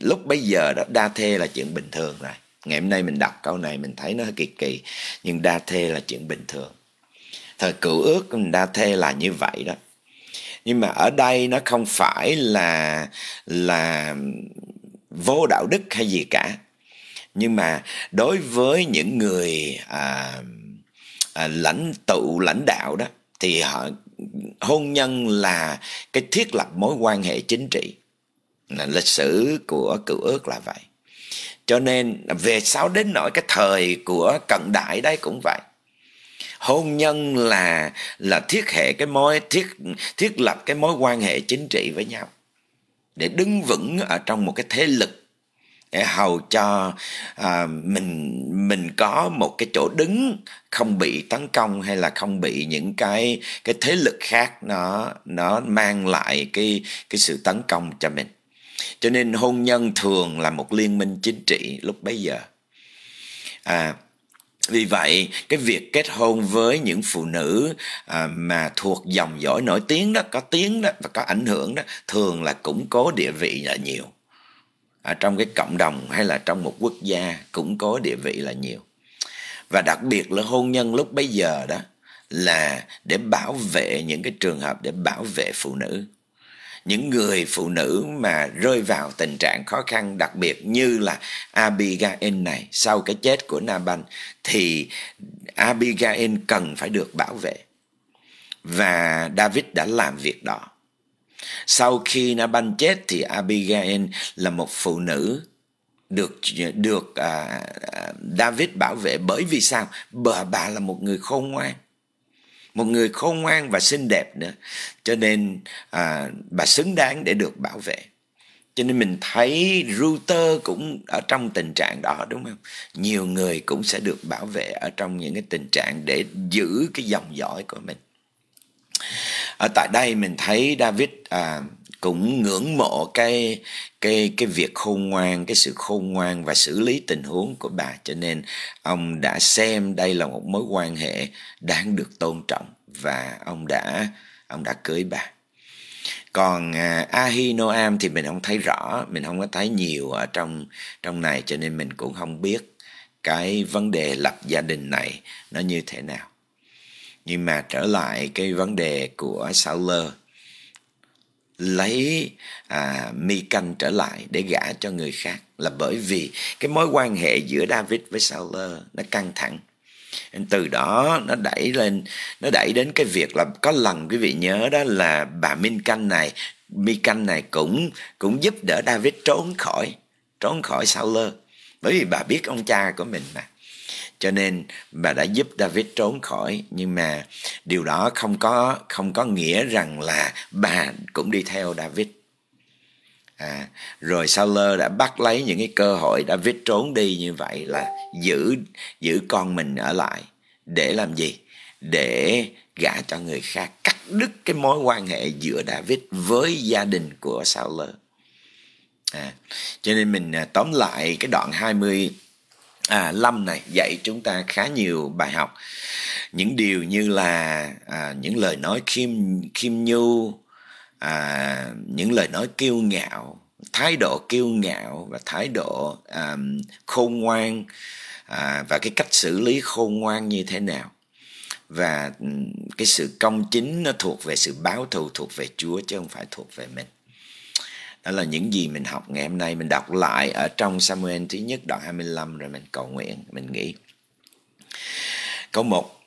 lúc bấy giờ đó đa thê là chuyện bình thường rồi ngày hôm nay mình đọc câu này mình thấy nó hơi kỳ kỳ nhưng đa thê là chuyện bình thường thời cựu ước đa thê là như vậy đó nhưng mà ở đây nó không phải là là vô đạo đức hay gì cả nhưng mà đối với những người à, à, lãnh tụ lãnh đạo đó thì họ hôn nhân là cái thiết lập mối quan hệ chính trị là lịch sử của cựu ước là vậy cho nên về sau đến nỗi cái thời của cận đại đấy cũng vậy hôn nhân là là thiết hệ cái mối thiết thiết lập cái mối quan hệ chính trị với nhau để đứng vững ở trong một cái thế lực để hầu cho à, mình mình có một cái chỗ đứng không bị tấn công hay là không bị những cái cái thế lực khác nó nó mang lại cái cái sự tấn công cho mình cho nên hôn nhân thường là một liên minh chính trị lúc bấy giờ. À, vì vậy cái việc kết hôn với những phụ nữ à, mà thuộc dòng dõi nổi tiếng đó có tiếng đó và có ảnh hưởng đó thường là củng cố địa vị là nhiều à, trong cái cộng đồng hay là trong một quốc gia củng cố địa vị là nhiều và đặc biệt là hôn nhân lúc bấy giờ đó là để bảo vệ những cái trường hợp để bảo vệ phụ nữ những người phụ nữ mà rơi vào tình trạng khó khăn đặc biệt như là Abigail này sau cái chết của Naban thì Abigail cần phải được bảo vệ. Và David đã làm việc đó. Sau khi Naban chết thì Abigail là một phụ nữ được được à, à David bảo vệ bởi vì sao? Bởi bà là một người khôn ngoan một người khôn ngoan và xinh đẹp nữa cho nên à, bà xứng đáng để được bảo vệ cho nên mình thấy router cũng ở trong tình trạng đó đúng không nhiều người cũng sẽ được bảo vệ ở trong những cái tình trạng để giữ cái dòng dõi của mình ở tại đây mình thấy david à, cũng ngưỡng mộ cái cái cái việc khôn ngoan cái sự khôn ngoan và xử lý tình huống của bà cho nên ông đã xem đây là một mối quan hệ đáng được tôn trọng và ông đã ông đã cưới bà còn à, Ahinoam thì mình không thấy rõ mình không có thấy nhiều ở trong trong này cho nên mình cũng không biết cái vấn đề lập gia đình này nó như thế nào nhưng mà trở lại cái vấn đề của Sauler lấy à, mi canh trở lại để gả cho người khác là bởi vì cái mối quan hệ giữa David với Sauler nó căng thẳng nên từ đó nó đẩy lên nó đẩy đến cái việc là có lần quý vị nhớ đó là bà Minh Canh này Mi Canh này cũng cũng giúp đỡ David trốn khỏi trốn khỏi Sauler bởi vì bà biết ông cha của mình mà cho nên bà đã giúp David trốn khỏi nhưng mà điều đó không có không có nghĩa rằng là bà cũng đi theo David à, rồi Sauler đã bắt lấy những cái cơ hội David trốn đi như vậy là giữ giữ con mình ở lại để làm gì để gả cho người khác cắt đứt cái mối quan hệ giữa David với gia đình của Sauler à, cho nên mình à, tóm lại cái đoạn 20 à, Lâm này dạy chúng ta khá nhiều bài học những điều như là à, những lời nói khiêm khiêm nhu à, những lời nói kiêu ngạo thái độ kiêu ngạo và thái độ à, khôn ngoan à, và cái cách xử lý khôn ngoan như thế nào và ừ, cái sự công chính nó thuộc về sự báo thù thuộc về Chúa chứ không phải thuộc về mình đó là những gì mình học ngày hôm nay mình đọc lại ở trong Samuel thứ nhất đoạn 25 rồi mình cầu nguyện mình nghĩ câu một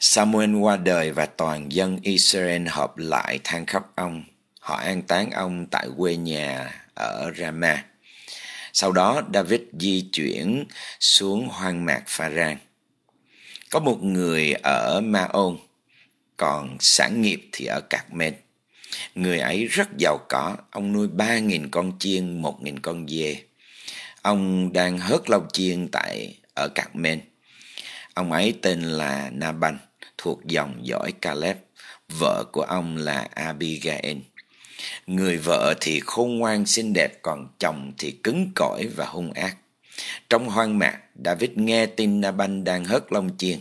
Samuel qua đời và toàn dân Israel hợp lại than khóc ông họ an táng ông tại quê nhà ở Ramah sau đó David di chuyển xuống hoang mạc Pharan có một người ở Maon còn sản nghiệp thì ở Cạc Mên Người ấy rất giàu có, ông nuôi 3.000 con chiên, 1.000 con dê. Ông đang hớt lau chiên tại ở Cạc Men. Ông ấy tên là Naban, thuộc dòng dõi Caleb. Vợ của ông là Abigail. Người vợ thì khôn ngoan xinh đẹp, còn chồng thì cứng cỏi và hung ác. Trong hoang mạc, David nghe tin Naban đang hớt lông chiên,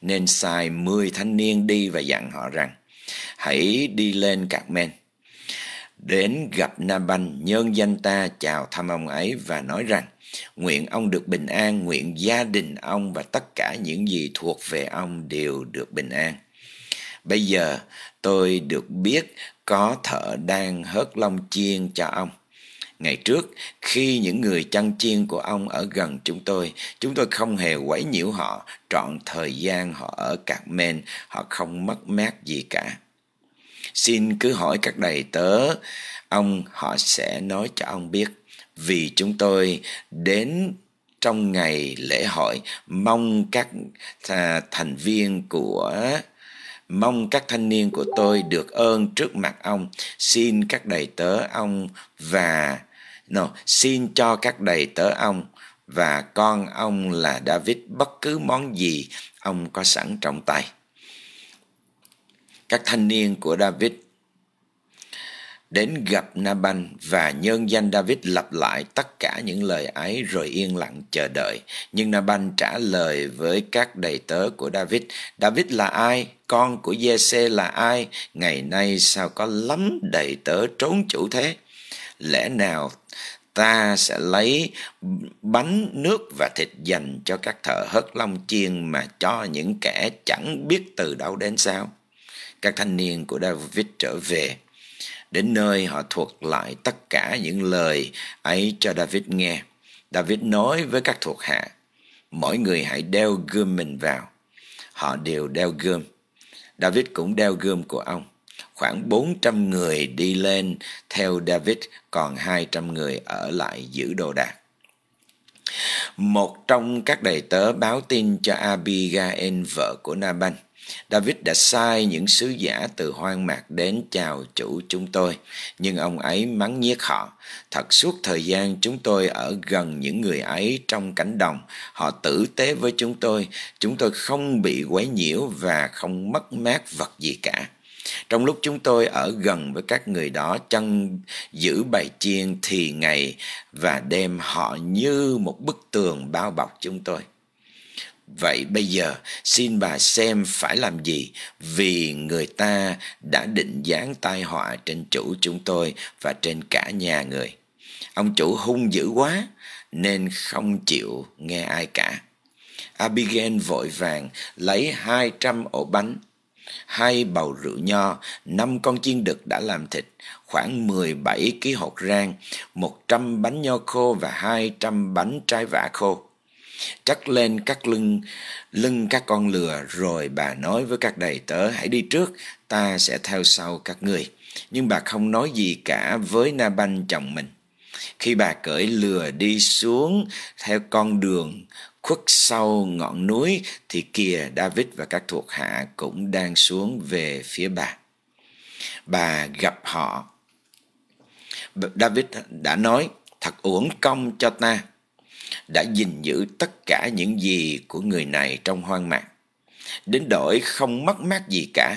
nên sai 10 thanh niên đi và dặn họ rằng hãy đi lên Cạc-men đến gặp na nhân danh ta chào thăm ông ấy và nói rằng nguyện ông được bình an, nguyện gia đình ông và tất cả những gì thuộc về ông đều được bình an. Bây giờ tôi được biết có thợ đang hớt lông chiên cho ông. Ngày trước, khi những người chăn chiên của ông ở gần chúng tôi, chúng tôi không hề quấy nhiễu họ, trọn thời gian họ ở Cạc Men, họ không mất mát gì cả. Xin cứ hỏi các đầy tớ, ông họ sẽ nói cho ông biết. Vì chúng tôi đến trong ngày lễ hội mong các thành viên của mong các thanh niên của tôi được ơn trước mặt ông xin các đầy tớ ông và no, xin cho các đầy tớ ông và con ông là David bất cứ món gì ông có sẵn trong tay các thanh niên của David đến gặp Naban và nhân danh David lặp lại tất cả những lời ấy rồi yên lặng chờ đợi. Nhưng Naban trả lời với các đầy tớ của David, David là ai? Con của giê là ai? Ngày nay sao có lắm đầy tớ trốn chủ thế? Lẽ nào ta sẽ lấy bánh nước và thịt dành cho các thợ hớt long chiên mà cho những kẻ chẳng biết từ đâu đến sao? các thanh niên của David trở về. Đến nơi họ thuật lại tất cả những lời ấy cho David nghe. David nói với các thuộc hạ, mỗi người hãy đeo gươm mình vào. Họ đều đeo gươm. David cũng đeo gươm của ông. Khoảng 400 người đi lên theo David, còn 200 người ở lại giữ đồ đạc. Một trong các đầy tớ báo tin cho Abigail vợ của Naban David đã sai những sứ giả từ hoang mạc đến chào chủ chúng tôi, nhưng ông ấy mắng nhiếc họ. Thật suốt thời gian chúng tôi ở gần những người ấy trong cánh đồng, họ tử tế với chúng tôi, chúng tôi không bị quấy nhiễu và không mất mát vật gì cả. Trong lúc chúng tôi ở gần với các người đó chân giữ bài chiên thì ngày và đêm họ như một bức tường bao bọc chúng tôi. Vậy bây giờ xin bà xem phải làm gì vì người ta đã định dán tai họa trên chủ chúng tôi và trên cả nhà người. Ông chủ hung dữ quá nên không chịu nghe ai cả. Abigail vội vàng lấy 200 ổ bánh, hai bầu rượu nho, năm con chiên đực đã làm thịt, khoảng 17 kg hột rang, 100 bánh nho khô và 200 bánh trái vả khô chắc lên các lưng lưng các con lừa rồi bà nói với các đầy tớ hãy đi trước ta sẽ theo sau các người nhưng bà không nói gì cả với na banh chồng mình khi bà cởi lừa đi xuống theo con đường khuất sau ngọn núi thì kìa david và các thuộc hạ cũng đang xuống về phía bà bà gặp họ david đã nói thật uổng công cho ta đã gìn giữ tất cả những gì của người này trong hoang mạc, đến đổi không mất mát gì cả.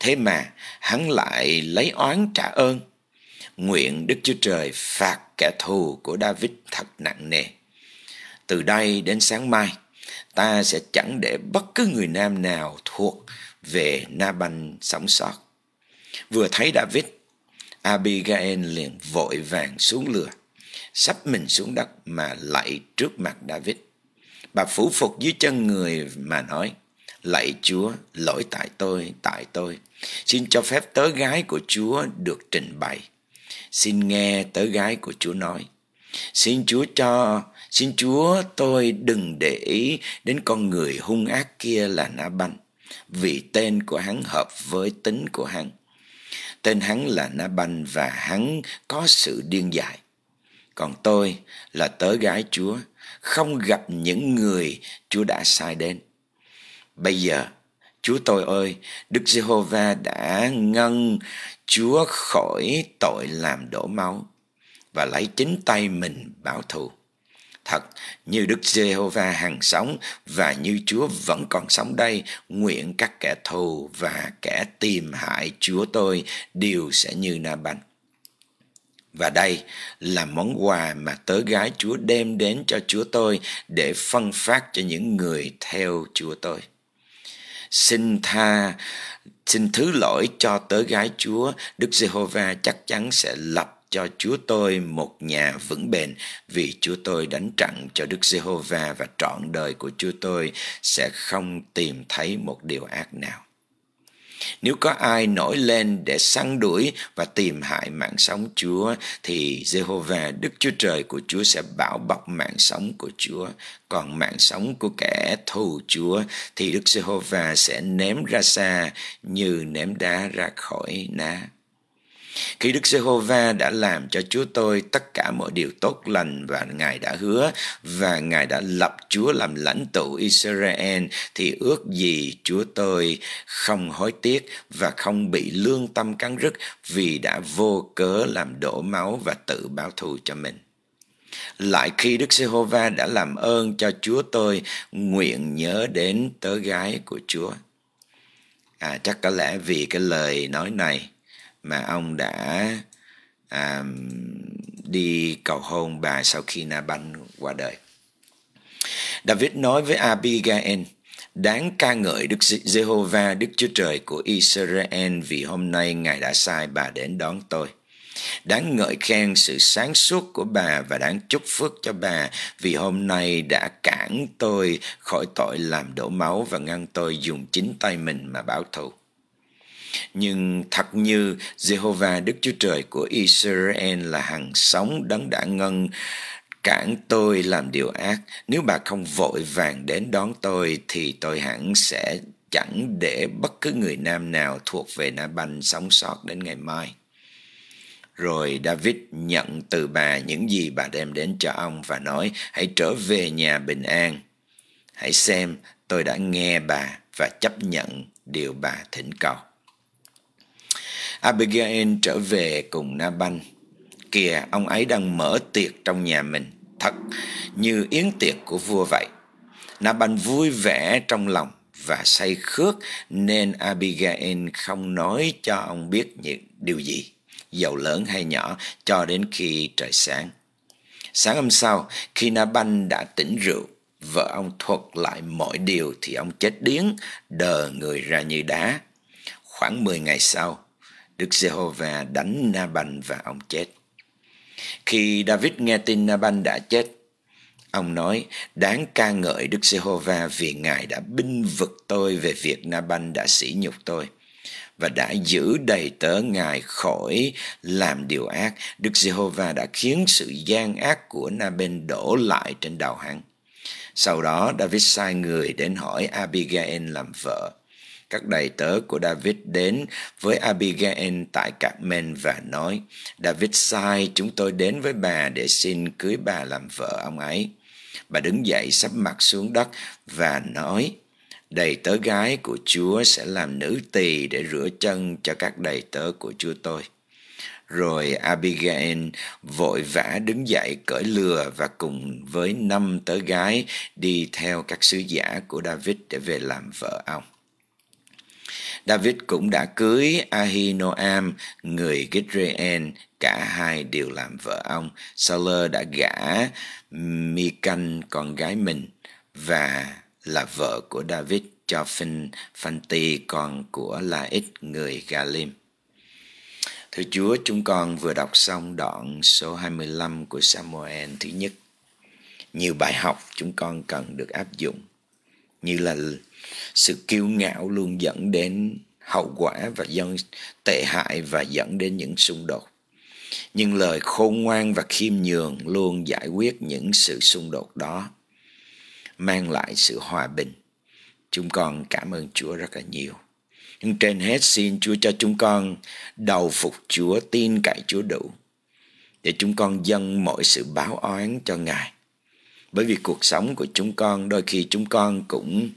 Thế mà hắn lại lấy oán trả ơn. Nguyện Đức Chúa Trời phạt kẻ thù của David thật nặng nề. Từ đây đến sáng mai, ta sẽ chẳng để bất cứ người nam nào thuộc về Na Naban sống sót. Vừa thấy David, Abigail liền vội vàng xuống lừa sắp mình xuống đất mà lạy trước mặt David. Bà phủ phục dưới chân người mà nói, Lạy Chúa, lỗi tại tôi, tại tôi. Xin cho phép tớ gái của Chúa được trình bày. Xin nghe tớ gái của Chúa nói. Xin Chúa cho, xin Chúa tôi đừng để ý đến con người hung ác kia là Na Banh, vì tên của hắn hợp với tính của hắn. Tên hắn là Na Banh và hắn có sự điên dại. Còn tôi là tớ gái Chúa, không gặp những người Chúa đã sai đến. Bây giờ, Chúa tôi ơi, Đức Giê-hô-va đã ngân Chúa khỏi tội làm đổ máu và lấy chính tay mình báo thù. Thật, như Đức Giê-hô-va hằng sống và như Chúa vẫn còn sống đây, nguyện các kẻ thù và kẻ tìm hại Chúa tôi đều sẽ như Na-banh. Và đây là món quà mà tớ gái Chúa đem đến cho Chúa tôi để phân phát cho những người theo Chúa tôi. Xin tha, xin thứ lỗi cho tớ gái Chúa, Đức Giê-hô-va chắc chắn sẽ lập cho Chúa tôi một nhà vững bền vì Chúa tôi đánh trận cho Đức Giê-hô-va và trọn đời của Chúa tôi sẽ không tìm thấy một điều ác nào. Nếu có ai nổi lên để săn đuổi và tìm hại mạng sống Chúa thì Jehovah Đức Chúa Trời của Chúa sẽ bảo bọc mạng sống của Chúa, còn mạng sống của kẻ thù Chúa thì Đức Jehovah sẽ ném ra xa như ném đá ra khỏi ná. Khi Đức Giê-hô-va đã làm cho Chúa tôi tất cả mọi điều tốt lành và Ngài đã hứa và Ngài đã lập Chúa làm lãnh tụ Israel thì ước gì Chúa tôi không hối tiếc và không bị lương tâm cắn rứt vì đã vô cớ làm đổ máu và tự báo thù cho mình. Lại khi Đức Giê-hô-va đã làm ơn cho Chúa tôi, nguyện nhớ đến tớ gái của Chúa. À, chắc có lẽ vì cái lời nói này mà ông đã à, đi cầu hôn bà sau khi Naban qua đời. David nói với Abigail, đáng ca ngợi Đức Giê-hô-va, Đức Chúa Trời của Israel vì hôm nay Ngài đã sai bà đến đón tôi. Đáng ngợi khen sự sáng suốt của bà và đáng chúc phước cho bà vì hôm nay đã cản tôi khỏi tội làm đổ máu và ngăn tôi dùng chính tay mình mà báo thù. Nhưng thật như Jehovah Đức Chúa Trời của Israel là hàng sống đấng đã ngân cản tôi làm điều ác nếu bà không vội vàng đến đón tôi thì tôi hẳn sẽ chẳng để bất cứ người nam nào thuộc về na banh sống sót đến ngày mai rồi david nhận từ bà những gì bà đem đến cho ông và nói hãy trở về nhà bình an hãy xem tôi đã nghe bà và chấp nhận điều bà thỉnh cầu Abigail trở về cùng Naban. Kìa, ông ấy đang mở tiệc trong nhà mình, thật như yến tiệc của vua vậy. Naban vui vẻ trong lòng và say khước nên Abigail không nói cho ông biết những điều gì, giàu lớn hay nhỏ, cho đến khi trời sáng. Sáng hôm sau, khi Naban đã tỉnh rượu, vợ ông thuật lại mọi điều thì ông chết điếng, đờ người ra như đá. Khoảng 10 ngày sau, Đức Giê-hô-va đánh Na-ban và ông chết. Khi David nghe tin Na-ban đã chết, ông nói đáng ca ngợi Đức Giê-hô-va vì Ngài đã binh vực tôi về việc Na-ban đã sỉ nhục tôi và đã giữ đầy tớ Ngài khỏi làm điều ác. Đức Giê-hô-va đã khiến sự gian ác của Na-bên đổ lại trên đầu hắn. Sau đó David sai người đến hỏi Abigail làm vợ các đầy tớ của David đến với Abigail tại Carmen và nói, David sai chúng tôi đến với bà để xin cưới bà làm vợ ông ấy. Bà đứng dậy sắp mặt xuống đất và nói, đầy tớ gái của Chúa sẽ làm nữ tỳ để rửa chân cho các đầy tớ của Chúa tôi. Rồi Abigail vội vã đứng dậy cởi lừa và cùng với năm tớ gái đi theo các sứ giả của David để về làm vợ ông. David cũng đã cưới Ahinoam, người Gitreel, cả hai đều làm vợ ông. Saul đã gả Mican con gái mình và là vợ của David cho Phin Phanti con của Laích người Galim. Thưa Chúa, chúng con vừa đọc xong đoạn số 25 của Samuel thứ nhất. Nhiều bài học chúng con cần được áp dụng như là sự kiêu ngạo luôn dẫn đến hậu quả và dân tệ hại và dẫn đến những xung đột. Nhưng lời khôn ngoan và khiêm nhường luôn giải quyết những sự xung đột đó, mang lại sự hòa bình. Chúng con cảm ơn Chúa rất là nhiều. Nhưng trên hết xin Chúa cho chúng con đầu phục Chúa, tin cậy Chúa đủ để chúng con dâng mọi sự báo oán cho Ngài bởi vì cuộc sống của chúng con đôi khi chúng con cũng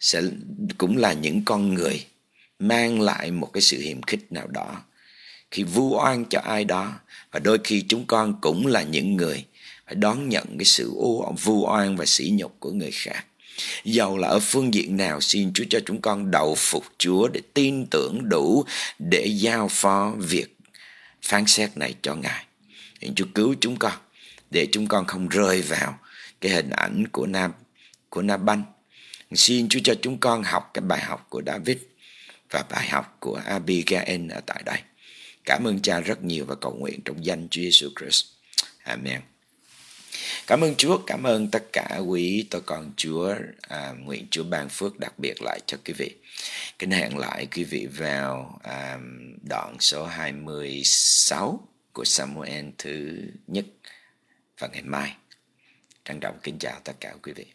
sẽ cũng là những con người mang lại một cái sự hiềm khích nào đó khi vu oan cho ai đó và đôi khi chúng con cũng là những người phải đón nhận cái sự vu oan và sỉ nhục của người khác dầu là ở phương diện nào xin Chúa cho chúng con đầu phục Chúa để tin tưởng đủ để giao phó việc phán xét này cho Ngài. để Chúa cứu chúng con để chúng con không rơi vào cái hình ảnh của nam của Na Banh. Xin Chúa cho chúng con học cái bài học của David và bài học của Abigail ở tại đây. Cảm ơn Cha rất nhiều và cầu nguyện trong danh Chúa Giêsu Christ. Amen. Cảm ơn Chúa, cảm ơn tất cả quý tôi con Chúa, à, nguyện Chúa ban phước đặc biệt lại cho quý vị. Kính hẹn lại quý vị vào à, đoạn số 26 của Samuel thứ nhất vào ngày mai. Trân trọng kính chào tất cả quý vị.